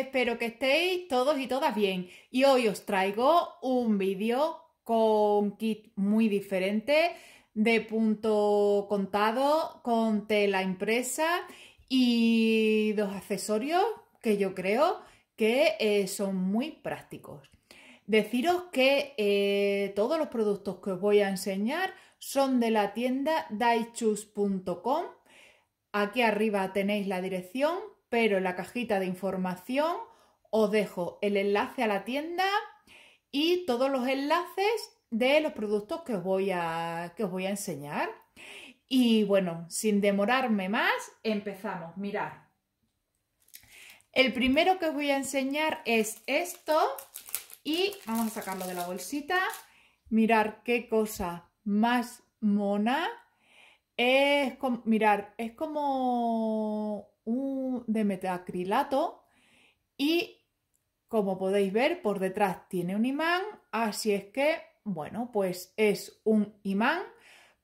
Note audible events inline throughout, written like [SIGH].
Espero que estéis todos y todas bien y hoy os traigo un vídeo con kit muy diferente de punto contado con tela impresa y dos accesorios que yo creo que eh, son muy prácticos. Deciros que eh, todos los productos que os voy a enseñar son de la tienda daichus.com. Aquí arriba tenéis la dirección pero en la cajita de información os dejo el enlace a la tienda y todos los enlaces de los productos que os voy a, que os voy a enseñar. Y bueno, sin demorarme más, empezamos. Mirad. El primero que os voy a enseñar es esto y vamos a sacarlo de la bolsita. Mirar qué cosa más mona. Es mirar, es como de metacrilato y como podéis ver por detrás tiene un imán, así es que, bueno, pues es un imán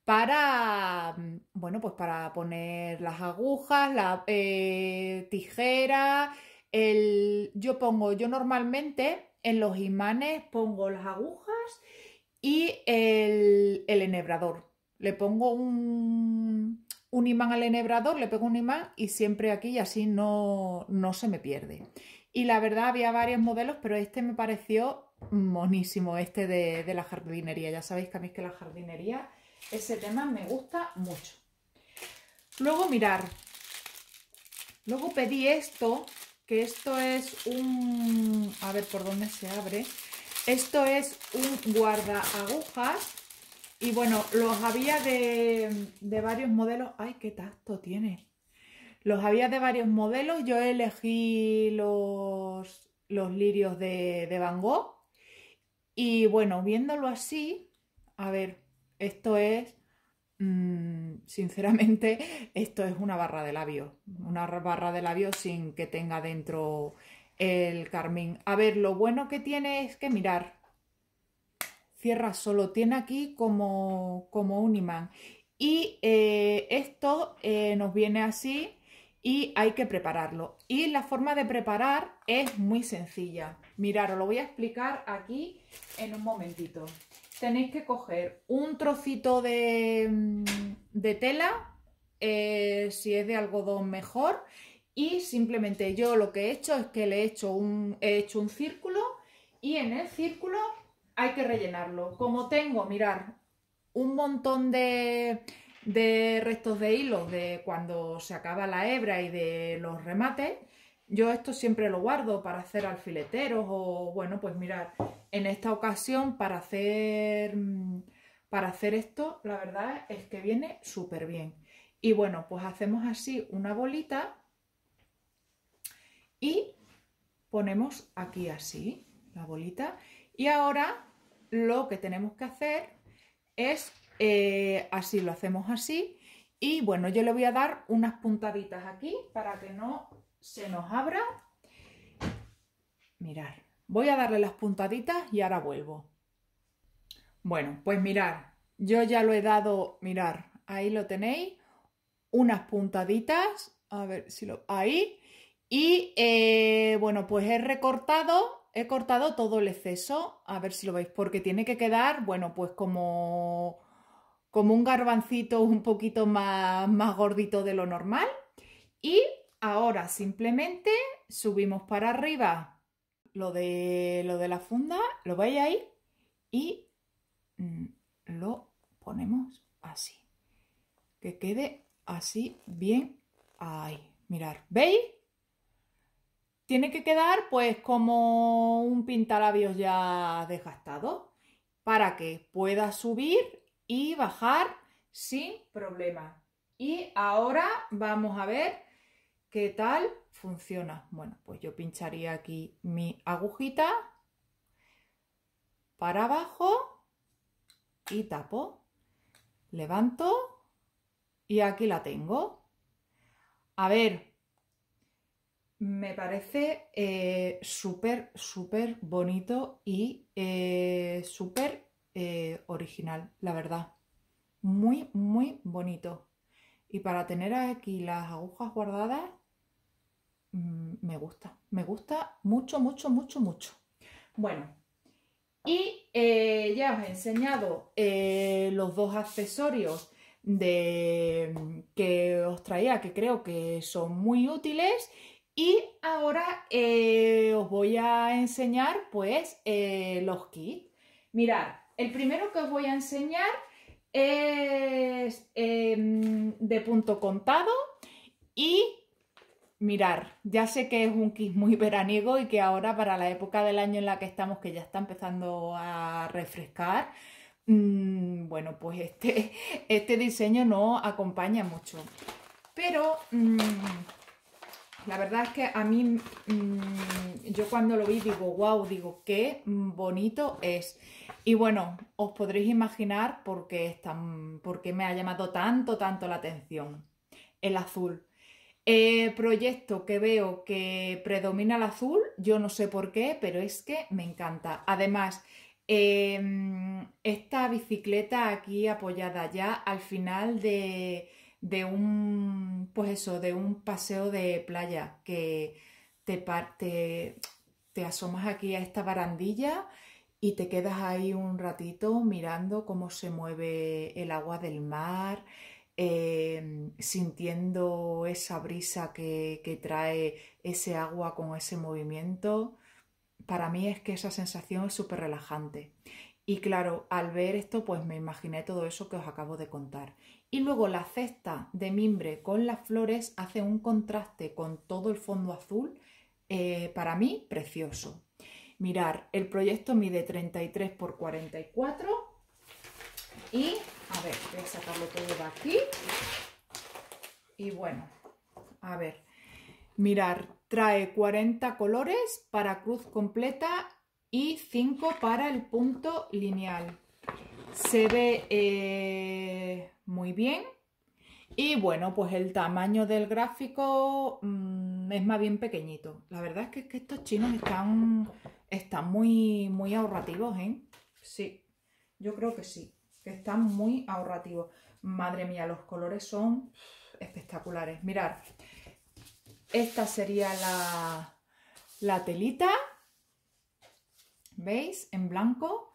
para, mm, bueno, pues para poner las agujas, la eh, tijera, el, yo pongo, yo normalmente en los imanes pongo las agujas y el, el enhebrador. Le pongo un, un imán al enhebrador, le pego un imán y siempre aquí y así no, no se me pierde. Y la verdad había varios modelos, pero este me pareció monísimo, este de, de la jardinería. Ya sabéis que a mí es que la jardinería, ese tema me gusta mucho. Luego mirar, luego pedí esto, que esto es un... a ver por dónde se abre. Esto es un guarda agujas y bueno, los había de, varios modelos. ¡Ay, qué tacto tiene! Los había de varios modelos. Yo elegí los, los lirios de, de Van Gogh. Y bueno, viéndolo así, a ver, esto es, mm, sinceramente, [LAUGHS] esto es una barra de labios. Una barra de labios sin que tenga dentro el carmín. A ver, lo bueno que tiene es que mirar, tierra solo, tiene aquí como, un imán. Y eh, esto eh, nos viene así y hay que prepararlo. Y la forma de preparar es muy sencilla. Mirad, lo voy a explicar aquí en un momentito. Tenéis que coger un trocito de, mm, de tela, eh, si es de algodón mejor, y simplemente yo lo que he hecho es que le he hecho un, he hecho un círculo y en el círculo hay que rellenarlo. Como tengo, mirar, un montón de, restos de hilos de cuando se acaba la hebra y de los remates, yo esto siempre lo guardo para hacer alfileteros o, bueno, pues mirar, en esta ocasión para hacer, para hacer esto, la verdad es que viene súper bien. Y bueno, pues hacemos así una bolita y ponemos aquí así la bolita y ahora lo que tenemos que hacer es eh, así, lo hacemos así. Y bueno, yo le voy a dar unas puntaditas aquí para que no se nos abra. Mirar, voy a darle las puntaditas y ahora vuelvo. Bueno, pues mirar, yo ya lo he dado, mirar, ahí lo tenéis, unas puntaditas, a ver si lo... ahí, y eh, bueno, pues he recortado he cortado todo el exceso, a ver si lo veis, porque tiene que quedar, bueno, pues como, como un garbancito un poquito más, más gordito de lo normal. Y ahora simplemente subimos para arriba lo de, lo de la funda, lo veis ahí, y mm, lo ponemos así. Que quede así bien ahí. Mirar, ¿veis? Tiene que quedar pues como un pintalabios ya desgastado para que pueda subir y bajar sin problema. Y ahora vamos a ver qué tal funciona. Bueno, pues yo pincharía aquí mi agujita para abajo y tapo. Levanto y aquí la tengo. A ver, me parece eh, súper, súper bonito y eh, súper eh, original, la verdad. Muy, muy bonito. Y para tener aquí las agujas guardadas, mm, me gusta. Me gusta mucho, mucho, mucho, mucho. Bueno, y ya os he enseñado los dos accesorios de, que os traía, que creo que son muy útiles y ahora eh, os voy a enseñar pues eh, los kits. Mirad, el primero que os voy a enseñar es em, de punto contado y mirar, ya sé que es un kit muy [LAUGHS] veraniego y que ahora para la época del año en la que estamos, que ya está empezando a refrescar, mm, bueno, pues este, [LAUGHS] este diseño no acompaña mucho. Pero mm, la verdad es que a mí, mm, yo cuando lo vi digo, wow, digo, qué bonito es. Y bueno, os podréis imaginar por qué, tan, me ha llamado tanto, tanto la atención el azul. El proyecto que veo que predomina el azul, yo no sé por qué, pero es que me encanta. Además, em, esta bicicleta aquí apoyada ya al final de, de un, pues de un paseo de playa que te, parte te asomas aquí a esta barandilla y te quedas ahí un ratito mirando cómo se mueve el agua del mar, eh, sintiendo esa brisa que, que, trae ese agua con ese movimiento, para mí es que esa sensación es súper relajante. Y claro, al ver esto, pues me imaginé todo eso que os acabo de contar y luego la cesta de mimbre con las flores hace un contraste con todo el fondo azul, eh, para mí precioso. Mirar, el proyecto mide 33 por 44 y, a ver, voy a sacarlo todo de aquí. Y bueno, a ver, mirar, trae 40 colores para cruz completa y 5 para el punto lineal se ve eh, muy bien. Y bueno, pues el tamaño del gráfico mm, es más bien pequeñito. La verdad es que, estos chinos están, están muy, muy ahorrativos, ¿eh? Sí, yo creo que sí, que están muy ahorrativos. Madre mía, los colores son espectaculares. Mirad, esta sería la, la telita, ¿veis? En blanco.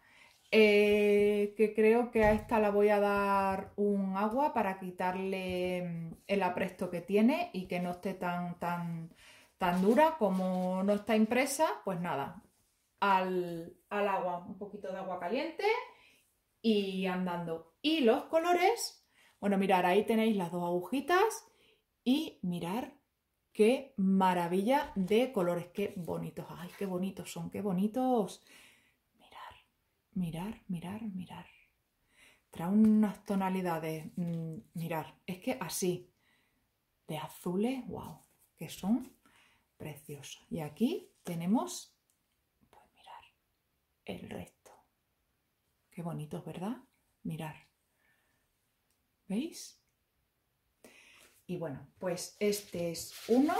Eh, que creo que a esta la voy a dar un agua para quitarle mm, el apresto que tiene y que no esté tan, dura como no está impresa, pues nada, al, agua, un poquito de agua caliente y andando. Y los colores, bueno, mirar, ahí tenéis las dos agujitas y mirar qué maravilla de colores, qué bonitos, ay, qué bonitos son, qué bonitos mirar, mirar, mirar. Trae unas tonalidades, mm, mirar, es que así, de azules, wow, que son preciosos. Y aquí tenemos, pues mirar, el resto. Qué bonitos, ¿verdad? Mirar. ¿Veis? Y bueno, pues este es uno.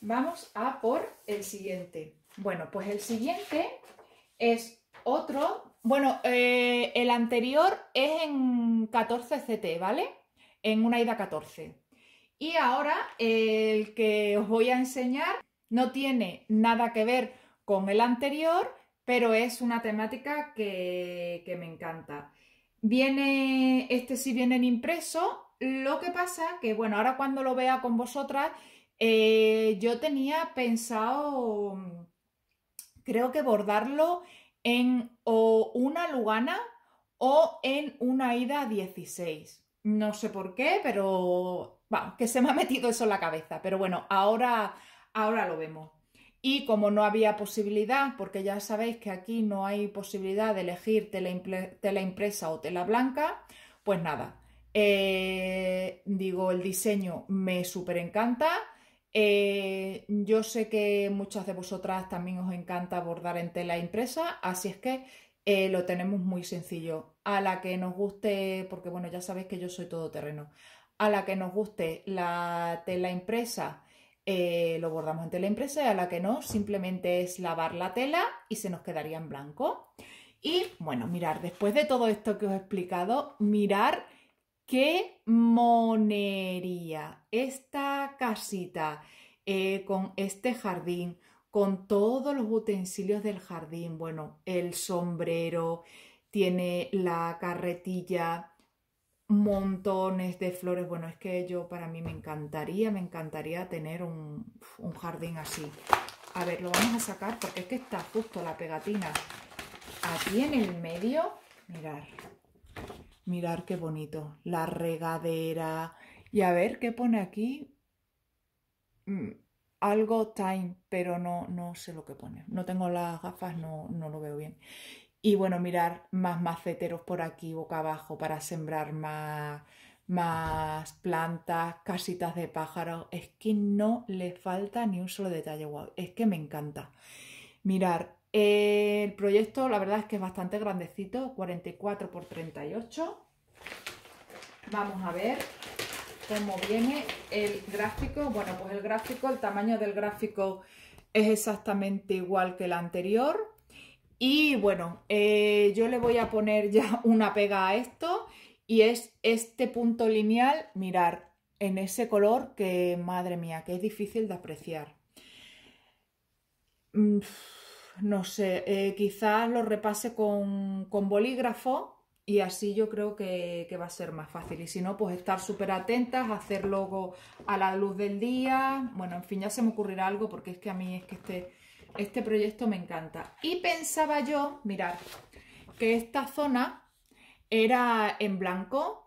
Vamos a por el siguiente. Bueno, pues el siguiente es otro. Bueno, eh, el anterior es en 14 CT, ¿vale? En una ida 14. Y ahora el que os voy a enseñar no tiene nada que ver con el anterior, pero es una temática que, me encanta. Viene, este sí viene en impreso, lo que pasa que, bueno, ahora cuando lo vea con vosotras, eh, yo tenía pensado creo que bordarlo en o una Lugana o en una ida 16. No sé por qué, pero que se me ha metido eso en la cabeza. Pero bueno, ahora, ahora lo vemos. Y como no había posibilidad, porque ya sabéis que aquí no hay posibilidad de elegir tela, impresa o tela blanca, pues nada, eh, digo, el diseño me súper encanta. Eh, yo sé que muchas de vosotras también os encanta bordar en tela impresa, así es que eh, lo tenemos muy sencillo. A la que nos guste, porque bueno, ya sabéis que yo soy todoterreno, a la que nos guste la tela impresa, eh, lo bordamos en tela impresa y a la que no, simplemente es lavar la tela y se nos quedaría en blanco. Y bueno, mirar, después de todo esto que os he explicado, mirar ¡Qué monería! Esta casita eh, con este jardín, con todos los utensilios del jardín, bueno, el sombrero, tiene la carretilla, montones de flores. Bueno, es que yo para mí me encantaría, me encantaría tener un, un jardín así. A ver, lo vamos a sacar porque es que está justo la pegatina aquí en el medio. Mirar, Mirar qué bonito. La regadera. Y a ver qué pone aquí. Mm, algo time, pero no, no sé lo que pone. No tengo las gafas, no, no lo veo bien. Y bueno, mirar más maceteros por aquí, boca abajo, para sembrar más, más plantas, casitas de pájaros. Es que no le falta ni un solo detalle. Wow, es que me encanta. Mirar el proyecto, la verdad es que es bastante grandecito, 44 x 38. Vamos a ver cómo viene el gráfico. Bueno, pues el gráfico, el tamaño del gráfico es exactamente igual que el anterior. Y bueno, eh, yo le voy a poner ya [LAUGHS] una pega a esto y es este punto lineal, mirar, en ese color que, madre mía, que es difícil de apreciar. Mm, no sé, eh, quizás lo repase con, bolígrafo y así yo creo que, va a ser más fácil. Y si no, pues estar súper atentas, hacer logo a la luz del día. Bueno, en fin, ya se me ocurrirá algo porque es que a mí es que este, este proyecto me encanta. Y pensaba yo, mirar que esta zona era en blanco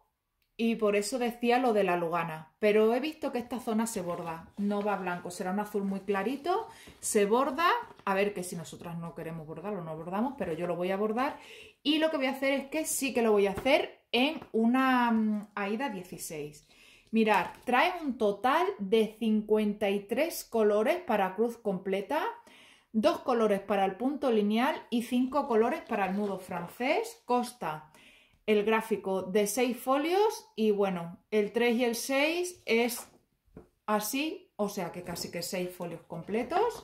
y por eso decía lo de la lugana. Pero he visto que esta zona se borda, no va blanco, será un azul muy clarito, se borda a ver, que si nosotras no queremos bordarlo, no bordamos, pero yo lo voy a bordar. Y lo que voy a hacer es que sí que lo voy a hacer en una mm, Aida 16. Mirad, trae un total de 53 colores para cruz completa, dos colores para el punto lineal y cinco colores para el nudo francés. Costa el gráfico de 6 folios y bueno, el 3 y el 6 es así, o sea que casi que 6 folios completos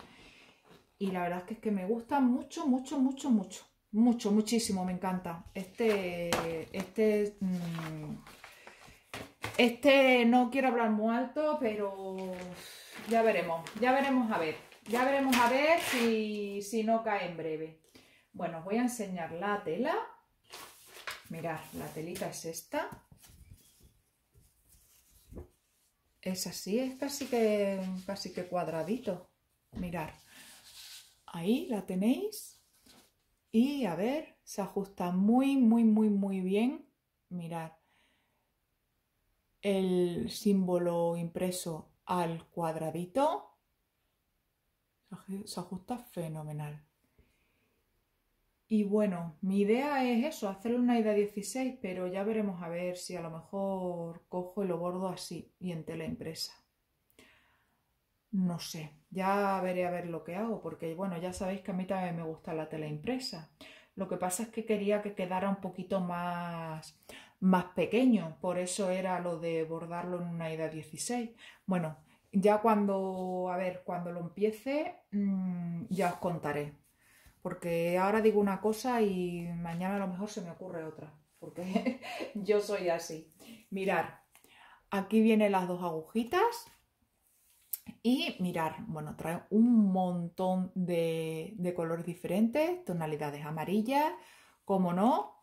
y la verdad es que, es que me gusta mucho, mucho, mucho, mucho. Mucho, muchísimo, me encanta. Este, este, mm, este no quiero hablar muy alto, pero ya veremos, ya veremos a ver. Ya veremos a ver si, si no cae en breve. Bueno, os voy a enseñar la tela. Mirad, la telita es esta. Es así, es casi que, casi que cuadradito. Mirad. Ahí la tenéis. Y a ver, se ajusta muy, muy, muy, muy bien. Mirad el símbolo impreso al cuadradito. Se ajusta fenomenal. Y bueno, mi idea es eso, hacerle una idea 16, pero ya veremos a ver si a lo mejor cojo y lo bordo así y en tela impresa. No sé, ya veré a ver lo que hago, porque bueno, ya sabéis que a mí también me gusta la tela impresa. Lo que pasa es que quería que quedara un poquito más, más pequeño, por eso era lo de bordarlo en una ida 16. Bueno, ya cuando, a ver, cuando lo empiece, mm, ya os contaré. Porque ahora digo una cosa y mañana a lo mejor se me ocurre otra. Porque [LAUGHS] yo soy así. Mirar, aquí vienen las dos agujitas y mirar, bueno, trae un montón de, de colores diferentes, tonalidades amarillas, como no,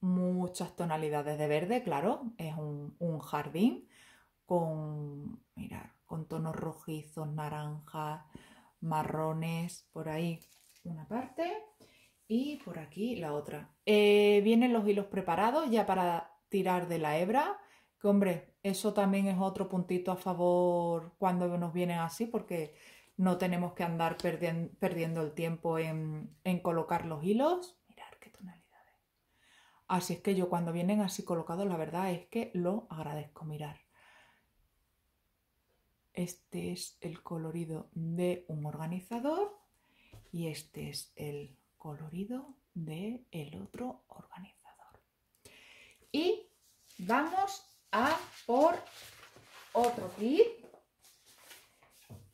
muchas tonalidades de verde, claro, es un, jardín con, mirar, con tonos rojizos, naranjas, marrones, por ahí una parte y por aquí la otra. Eh, vienen los hilos preparados ya para tirar de la hebra que hombre, eso también es otro puntito a favor cuando nos vienen así, porque no tenemos que andar perdiendo el tiempo en, colocar los hilos. Mirar qué tonalidades. Así es que yo cuando vienen así colocados, la verdad es que lo agradezco mirar. Este es el colorido de un organizador y este es el colorido del otro organizador. Y vamos por otro kit.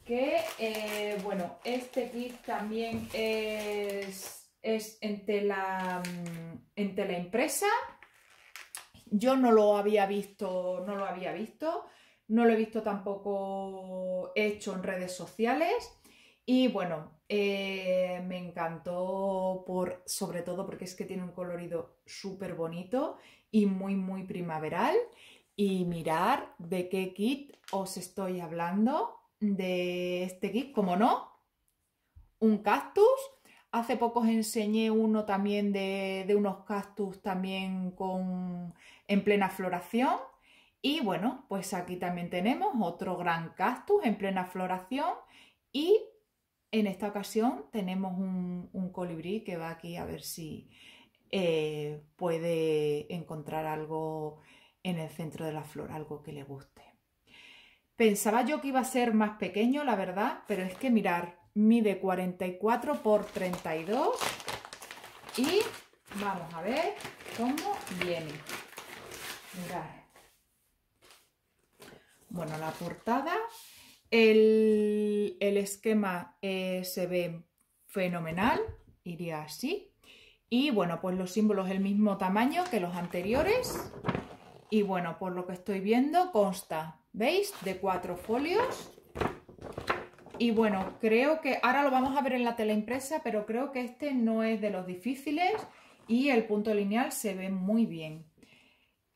Que, eh, bueno, este kit también es, es en, mm, tela, en impresa. Yo no lo había visto, no lo había visto. No lo he visto tampoco hecho en redes sociales. Y bueno, eh, me encantó por, sobre todo porque es que tiene un colorido súper bonito y muy, muy primaveral y mirar de qué kit os estoy hablando. De este kit, como no, un cactus. Hace poco os enseñé uno también de, unos cactus también con, en plena floración. Y bueno, pues aquí también tenemos otro gran cactus en plena floración y en esta ocasión tenemos un, colibrí que va aquí a ver si eh, puede encontrar algo en el centro de la flor, algo que le guste. Pensaba yo que iba a ser más pequeño, la verdad, pero es que mirar, mide 44 por 32 y vamos a ver cómo viene. Mirad. Bueno, la portada, el, esquema eh, se ve fenomenal, iría así. Y bueno, pues los símbolos del mismo tamaño que los anteriores. Y bueno, por lo que estoy viendo, consta, ¿veis? De cuatro folios. Y bueno, creo que ahora lo vamos a ver en la teleimpresa, impresa, pero creo que este no es de los difíciles y el punto lineal se ve muy bien.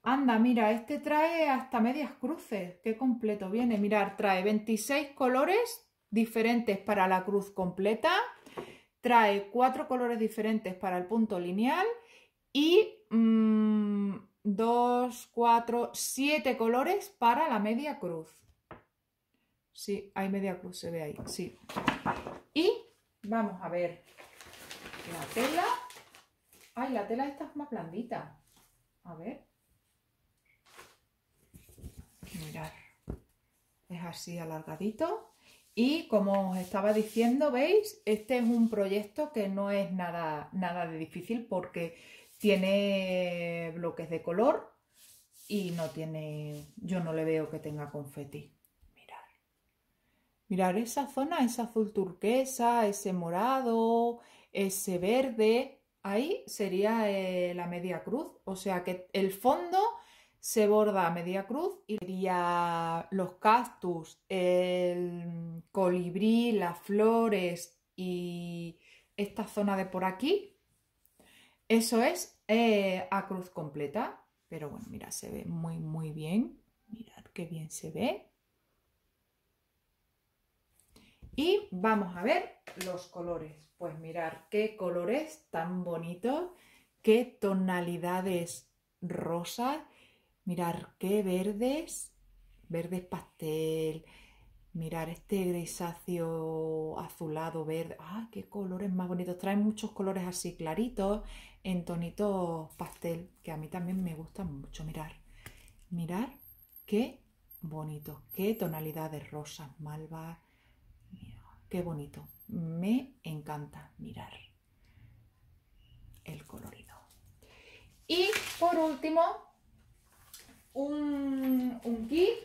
Anda, mira, este trae hasta medias cruces. Qué completo viene. Mirar, trae 26 colores diferentes para la cruz completa. Trae cuatro colores diferentes para el punto lineal. Y mm, 2, 4, 7 colores para la media cruz. Sí, hay media cruz, se ve ahí, sí. Y vamos a ver la tela. Ay, la tela esta es más blandita. A ver. Mirad. Es así alargadito. Y como os estaba diciendo, ¿veis? Este es un proyecto que no es nada, nada de difícil porque tiene bloques de color y no tiene, yo no le veo que tenga confeti. Mirar, mirar esa zona, ese azul turquesa, ese morado, ese verde, ahí sería eh, la media cruz, o sea que el fondo se borda a media cruz y sería los cactus, el colibrí, las flores y esta zona de por aquí eso es eh, a cruz completa, pero bueno, mira, se ve muy, muy bien. Mirad qué bien se ve. Y vamos a ver los colores. Pues mirar qué colores tan bonitos, qué tonalidades rosas, mirar qué verdes, verdes pastel, Mirar este grisáceo azulado, verde. ¡Ah, qué colores más bonitos! Traen muchos colores así claritos, en tonitos pastel, que a mí también me gustan mucho. Mirar, mirar qué bonito. qué tonalidad de rosas, malvas. qué bonito. Me encanta mirar el colorido. Y por último, un, un kit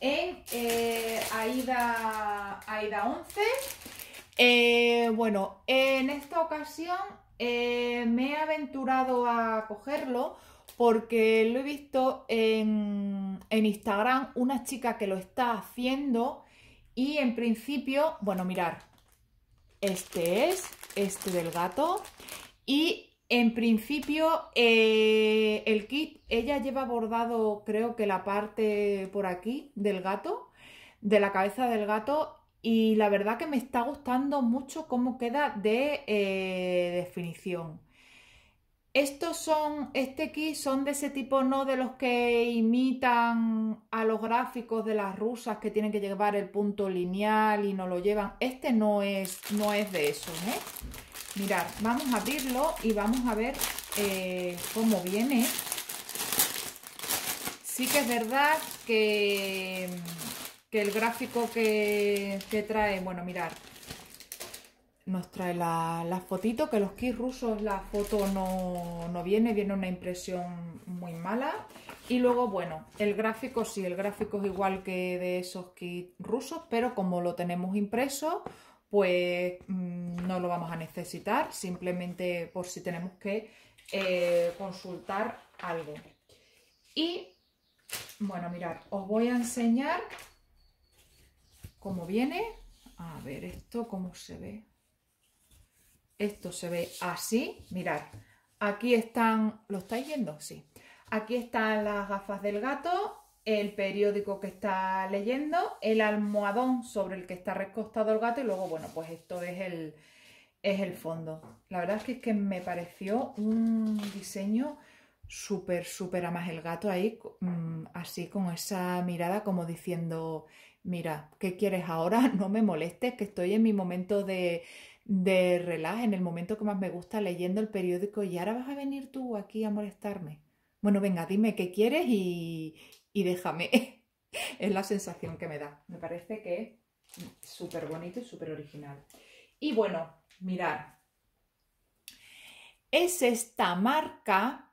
en eh, Aida, 11. Eh, bueno, en esta ocasión eh, me he aventurado a cogerlo porque lo he visto en, Instagram una chica que lo está haciendo y en principio, bueno, mirar, este es, este del gato y en principio, eh, el kit, ella lleva bordado creo que la parte por aquí del gato, de la cabeza del gato, y la verdad que me está gustando mucho cómo queda de eh, definición. Estos son, este kit son de ese tipo, no de los que imitan a los gráficos de las rusas que tienen que llevar el punto lineal y no lo llevan. Este no es, no es de eso, ¿eh? Mirad, vamos a abrirlo y vamos a ver eh, cómo viene. Sí que es verdad que, el gráfico que, trae, bueno, mirad, nos trae la, fotito, que los kits rusos la foto no, no viene, viene una impresión muy mala. Y luego, bueno, el gráfico sí, el gráfico es igual que de esos kits rusos, pero como lo tenemos impreso, pues mm, no lo vamos a necesitar, simplemente por si tenemos que eh, consultar algo. Y bueno, mirad, os voy a enseñar cómo viene. A ver, esto cómo se ve. Esto se ve así, mirad. Aquí están, ¿lo estáis viendo? Sí. Aquí están las gafas del gato el periódico que está leyendo, el almohadón sobre el que está recostado el gato y luego, bueno, pues esto es el, es el fondo. La verdad es que, es que me pareció un diseño súper, súper, a más el gato ahí, mm, así con esa mirada como diciendo, mira, ¿qué quieres ahora? [LAUGHS] No me molestes, que estoy en mi momento de, de en el momento que más me gusta leyendo el periódico y ahora vas a venir tú aquí a molestarme. Bueno, venga, dime qué quieres y, y déjame. [LAUGHS] es la sensación que me da. Me parece que es súper bonito y súper original. Y bueno, mirar. Es esta marca.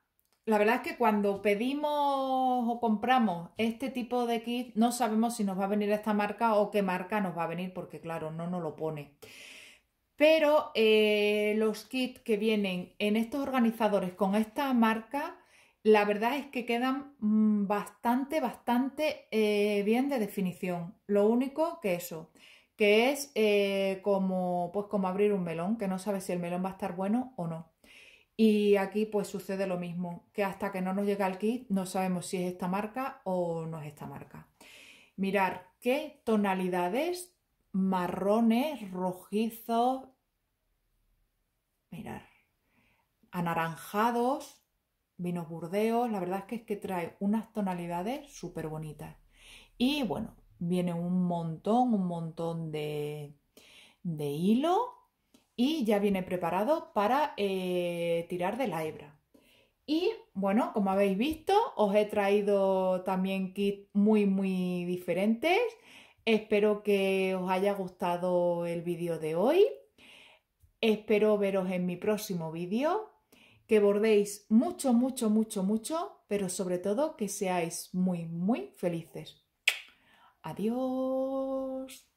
La verdad es que cuando pedimos o compramos este tipo de kit, no sabemos si nos va a venir esta marca o qué marca nos va a venir, porque claro, no nos lo pone. Pero eh, los kits que vienen en estos organizadores con esta marca la verdad es que quedan mm, bastante, bastante eh, bien de definición. Lo único que eso, que es eh, como, pues como abrir un melón, que no sabes si el melón va a estar bueno o no. Y aquí pues sucede lo mismo, que hasta que no nos llega el kit no sabemos si es esta marca o no es esta marca. Mirar qué tonalidades marrones, rojizos, mirar, anaranjados, vinos burdeos, la verdad es que, es que trae unas tonalidades súper bonitas. Y bueno, viene un montón, un montón de, de hilo y ya viene preparado para eh, tirar de la hebra. Y bueno, como habéis visto, os he traído también kits muy, muy diferentes. Espero que os haya gustado el vídeo de hoy. Espero veros en mi próximo vídeo que bordéis mucho, mucho, mucho, mucho, pero sobre todo que seáis muy, muy felices. Adiós.